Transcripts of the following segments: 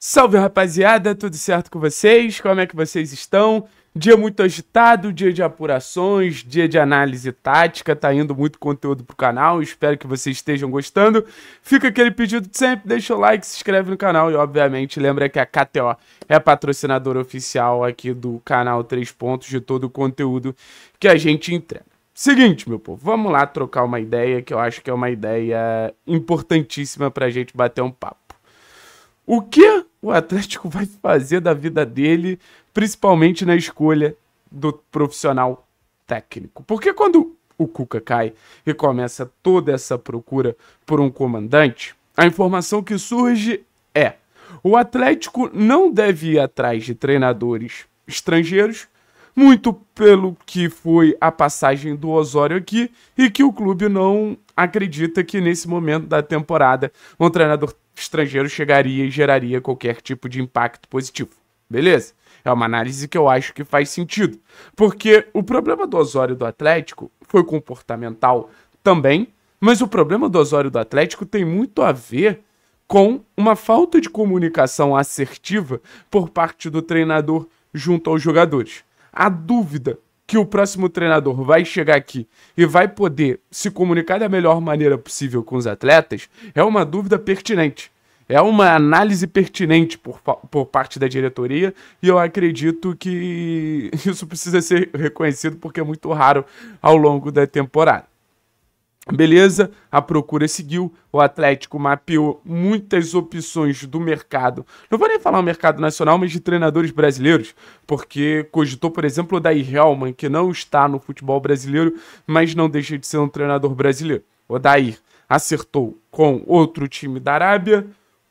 Salve rapaziada, tudo certo com vocês? Como é que vocês estão? Dia muito agitado, dia de apurações, dia de análise tática, tá indo muito conteúdo pro canal, espero que vocês estejam gostando. Fica aquele pedido de sempre, deixa o like, se inscreve no canal e obviamente lembra que a KTO é patrocinadora oficial aqui do canal 3 pontos de todo o conteúdo que a gente entrega. Seguinte, meu povo, vamos lá trocar uma ideia que eu acho que é uma ideia importantíssima pra gente bater um papo. O que o Atlético vai fazer da vida dele, principalmente na escolha do profissional técnico. Porque quando o Cuca cai e começa toda essa procura por um comandante, a informação que surge é: o Atlético não deve ir atrás de treinadores estrangeiros, muito pelo que foi a passagem do Osório aqui e que o clube não acredita que nesse momento da temporada um treinador estrangeiro chegaria e geraria qualquer tipo de impacto positivo. Beleza? É uma análise que eu acho que faz sentido. Porque o problema do Osório do Atlético foi comportamental também, mas o problema do Osório do Atlético tem muito a ver com uma falta de comunicação assertiva por parte do treinador junto aos jogadores. A dúvida que o próximo treinador vai chegar aqui e vai poder se comunicar da melhor maneira possível com os atletas é uma dúvida pertinente. É uma análise pertinente por, por parte da diretoria e eu acredito que isso precisa ser reconhecido porque é muito raro ao longo da temporada. Beleza? A procura seguiu, o Atlético mapeou muitas opções do mercado. Não vou nem falar o mercado nacional, mas de treinadores brasileiros, porque cogitou, por exemplo, o Daí Helman, que não está no futebol brasileiro, mas não deixa de ser um treinador brasileiro. O Daí acertou com outro time da Arábia,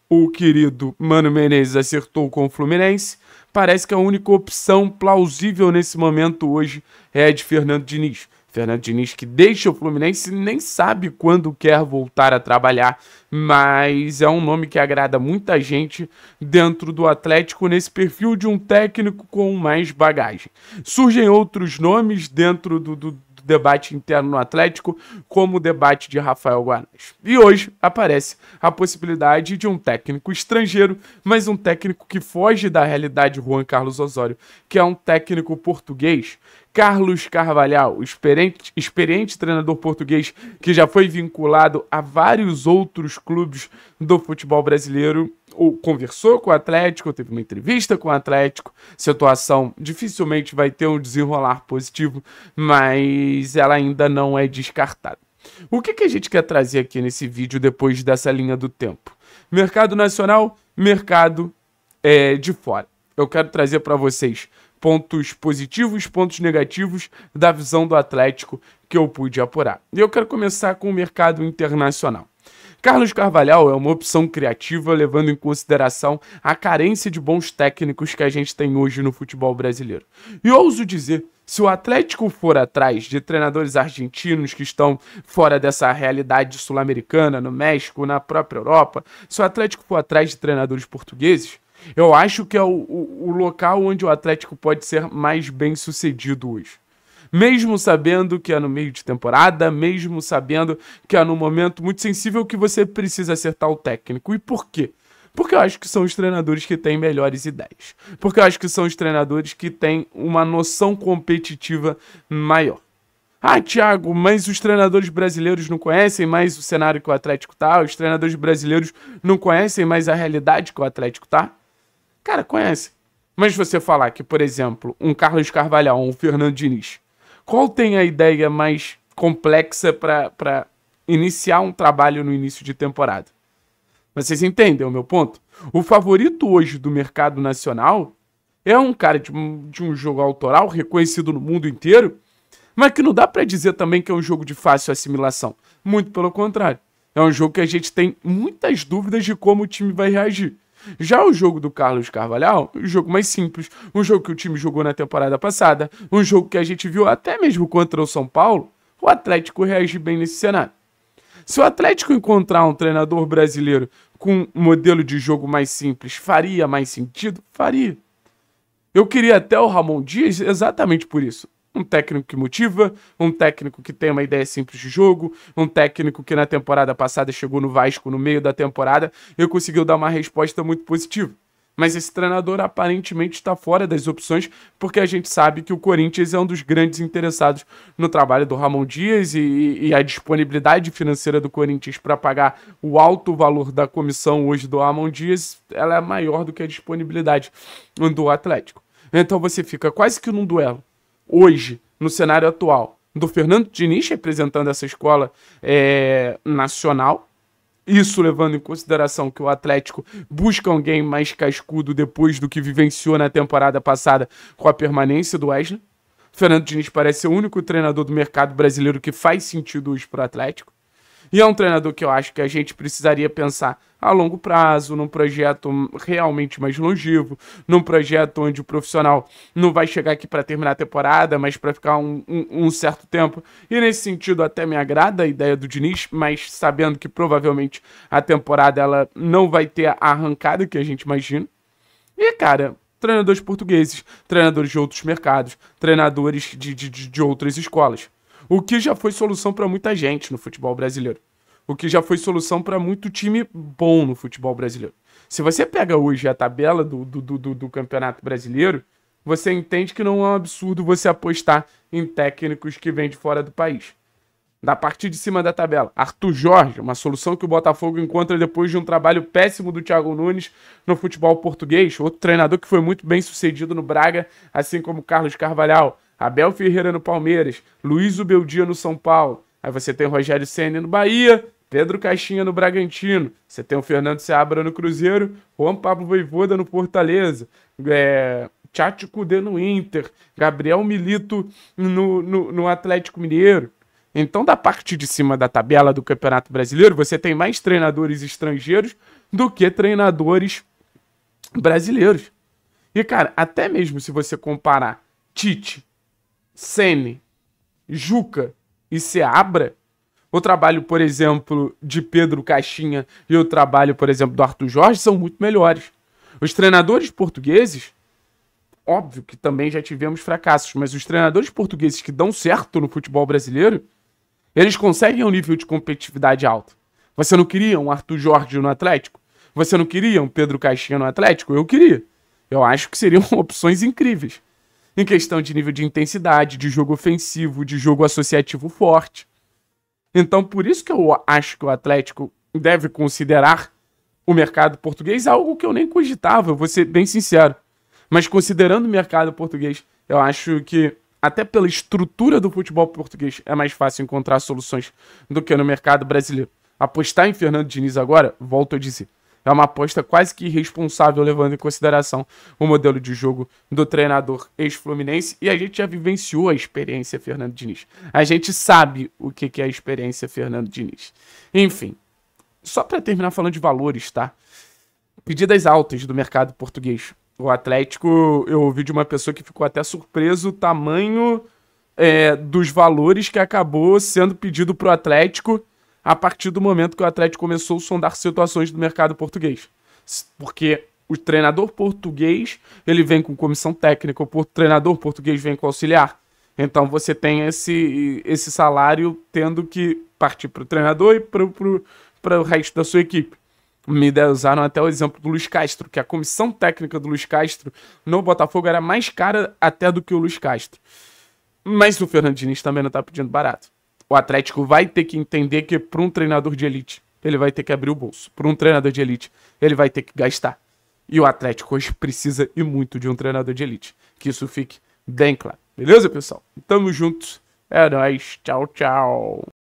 o querido Mano Menezes acertou com o Fluminense. Parece que a única opção plausível nesse momento hoje é a de Fernando Diniz. Fernando Diniz, que deixa o Fluminense, nem sabe quando quer voltar a trabalhar, mas é um nome que agrada muita gente dentro do Atlético nesse perfil de um técnico com mais bagagem. Surgem outros nomes dentro do, do debate interno no Atlético, como o debate de Rafael Guanais. E hoje aparece a possibilidade de um técnico estrangeiro, mas um técnico que foge da realidade Juan Carlos Osório, que é um técnico português Carlos Carvalhal, experiente, experiente, treinador português que já foi vinculado a vários outros clubes do futebol brasileiro, ou conversou com o Atlético, teve uma entrevista com o Atlético. Situação dificilmente vai ter um desenrolar positivo, mas ela ainda não é descartada. O que, que a gente quer trazer aqui nesse vídeo depois dessa linha do tempo? Mercado nacional, mercado é, de fora. Eu quero trazer para vocês pontos positivos, pontos negativos da visão do Atlético que eu pude apurar. E eu quero começar com o mercado internacional. Carlos Carvalhal é uma opção criativa levando em consideração a carência de bons técnicos que a gente tem hoje no futebol brasileiro. E ouso dizer se o Atlético for atrás de treinadores argentinos que estão fora dessa realidade sul-americana, no México, na própria Europa, se o Atlético for atrás de treinadores portugueses, eu acho que é o, o, o local onde o Atlético pode ser mais bem sucedido hoje mesmo sabendo que é no meio de temporada, mesmo sabendo que é num momento muito sensível que você precisa acertar o técnico. E por quê? Porque eu acho que são os treinadores que têm melhores ideias. Porque eu acho que são os treinadores que têm uma noção competitiva maior. Ah, Thiago, mas os treinadores brasileiros não conhecem mais o cenário que o Atlético tá, os treinadores brasileiros não conhecem mais a realidade que o Atlético tá. Cara, conhece. Mas você falar que, por exemplo, um Carlos Carvalhal, um Fernando Diniz, qual tem a ideia mais complexa para iniciar um trabalho no início de temporada? Mas vocês entendem o meu ponto? O favorito hoje do mercado nacional é um cara de um, de um jogo autoral reconhecido no mundo inteiro, mas que não dá para dizer também que é um jogo de fácil assimilação. Muito pelo contrário. É um jogo que a gente tem muitas dúvidas de como o time vai reagir. Já o jogo do Carlos Carvalhal, um jogo mais simples, um jogo que o time jogou na temporada passada, um jogo que a gente viu até mesmo contra o São Paulo, o Atlético reage bem nesse cenário. Se o Atlético encontrar um treinador brasileiro com um modelo de jogo mais simples, faria mais sentido? Faria. Eu queria até o Ramon Dias exatamente por isso. Um técnico que motiva, um técnico que tem uma ideia simples de jogo, um técnico que na temporada passada chegou no Vasco no meio da temporada e conseguiu dar uma resposta muito positiva. Mas esse treinador aparentemente está fora das opções, porque a gente sabe que o Corinthians é um dos grandes interessados no trabalho do Ramon Dias e, e a disponibilidade financeira do Corinthians para pagar o alto valor da comissão hoje do Ramon Dias, ela é maior do que a disponibilidade do Atlético. Então você fica quase que num duelo hoje, no cenário atual, do Fernando Diniz representando essa escola é, nacional. Isso levando em consideração que o Atlético busca alguém mais cascudo depois do que vivenciou na temporada passada com a permanência do Wesley. Fernando Diniz parece ser o único treinador do mercado brasileiro que faz sentido hoje para o Atlético. E é um treinador que eu acho que a gente precisaria pensar a longo prazo, num projeto realmente mais longevo, num projeto onde o profissional não vai chegar aqui para terminar a temporada, mas para ficar um, um, um, certo tempo. E nesse sentido, até me agrada a ideia do Diniz, mas sabendo que provavelmente a temporada ela não vai ter a arrancada que a gente imagina. E, cara, treinadores portugueses, treinadores de outros mercados, treinadores de, de, de outras escolas o que já foi solução para muita gente no futebol brasileiro. O que já foi solução para muito time bom no futebol brasileiro. Se você pega hoje a tabela do, do, do, do Campeonato Brasileiro, você entende que não é um absurdo você apostar em técnicos que vêm de fora do país. Da parte de cima da tabela, Arthur Jorge, uma solução que o Botafogo encontra depois de um trabalho péssimo do Thiago Nunes no futebol português, outro treinador que foi muito bem sucedido no Braga, assim como Carlos Carvalhal. Abel Ferreira no Palmeiras, Luiz Ubeldia no São Paulo. Aí você tem o Rogério Senna no Bahia, Pedro Caixinha no Bragantino, você tem o Fernando Seabra no Cruzeiro, Juan Pablo Voivoda no Fortaleza, é, Tchatcho Cudê no Inter, Gabriel Milito no, no, no Atlético Mineiro. Então, da parte de cima da tabela do Campeonato Brasileiro, você tem mais treinadores estrangeiros do que treinadores brasileiros. E, cara, até mesmo se você comparar Tite Sene, Juca e Seabra, o trabalho, por exemplo, de Pedro Caixinha e o trabalho, por exemplo, do Arthur Jorge são muito melhores. Os treinadores portugueses, óbvio que também já tivemos fracassos, mas os treinadores portugueses que dão certo no futebol brasileiro, eles conseguem um nível de competitividade alto. Você não queria um Arthur Jorge no Atlético? Você não queria um Pedro Caixinha no Atlético? Eu queria. Eu acho que seriam opções incríveis em questão de nível de intensidade, de jogo ofensivo, de jogo associativo forte. Então, por isso que eu acho que o Atlético deve considerar o mercado português algo que eu nem cogitava, vou ser bem sincero. Mas considerando o mercado português, eu acho que até pela estrutura do futebol português é mais fácil encontrar soluções do que no mercado brasileiro. Apostar em Fernando Diniz agora, volto a dizer, é uma aposta quase que irresponsável, levando em consideração o modelo de jogo do treinador ex-fluminense. E a gente já vivenciou a experiência Fernando Diniz. A gente sabe o que é a experiência Fernando Diniz. Enfim, só para terminar falando de valores, tá? Pedidas altas do mercado português. O Atlético, eu ouvi de uma pessoa que ficou até surpreso o tamanho é, dos valores que acabou sendo pedido para o Atlético a partir do momento que o Atlético começou a sondar situações do mercado português. Porque o treinador português, ele vem com comissão técnica, o treinador português vem com auxiliar. Então você tem esse, esse salário tendo que partir para o treinador e para o resto da sua equipe. Me usaram até o exemplo do Luiz Castro, que a comissão técnica do Luiz Castro no Botafogo era mais cara até do que o Luiz Castro. Mas o Fernandinho também não está pedindo barato o Atlético vai ter que entender que para um treinador de elite ele vai ter que abrir o bolso. Para um treinador de elite ele vai ter que gastar. E o Atlético hoje precisa e muito de um treinador de elite. Que isso fique bem claro. Beleza, pessoal? Tamo juntos. É nóis. Tchau, tchau.